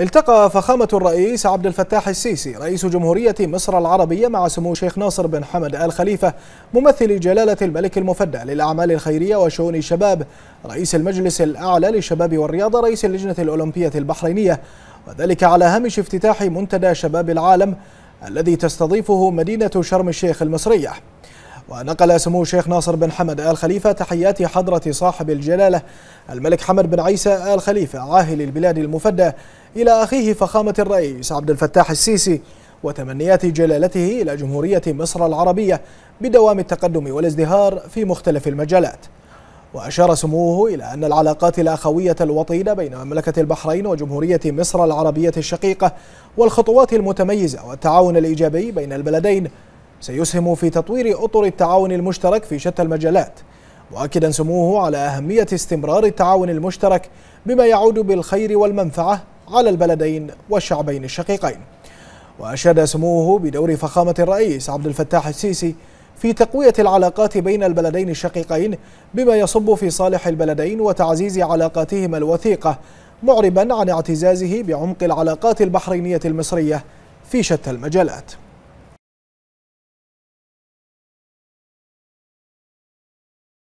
التقى فخامة الرئيس عبد الفتاح السيسي رئيس جمهورية مصر العربية مع سمو شيخ ناصر بن حمد آل خليفة ممثل جلالة الملك المفدى للأعمال الخيرية وشؤون الشباب رئيس المجلس الأعلى للشباب والرياضة رئيس اللجنة الأولمبية البحرينية وذلك على هامش افتتاح منتدى شباب العالم الذي تستضيفه مدينة شرم الشيخ المصرية ونقل سمو الشيخ ناصر بن حمد آل خليفة تحيات حضرة صاحب الجلالة الملك حمد بن عيسى آل خليفة عاهل البلاد المفدى إلى أخيه فخامة الرئيس عبد الفتاح السيسي وتمنيات جلالته إلى جمهورية مصر العربية بدوام التقدم والازدهار في مختلف المجالات وأشار سموه إلى أن العلاقات الأخوية الوطيدة بين مملكة البحرين وجمهورية مصر العربية الشقيقة والخطوات المتميزة والتعاون الإيجابي بين البلدين سيسهم في تطوير أطر التعاون المشترك في شتى المجالات مؤكدا سموه على أهمية استمرار التعاون المشترك بما يعود بالخير والمنفعة على البلدين والشعبين الشقيقين وأشاد سموه بدور فخامة الرئيس عبد الفتاح السيسي في تقوية العلاقات بين البلدين الشقيقين بما يصب في صالح البلدين وتعزيز علاقاتهما الوثيقة معربا عن اعتزازه بعمق العلاقات البحرينية المصرية في شتى المجالات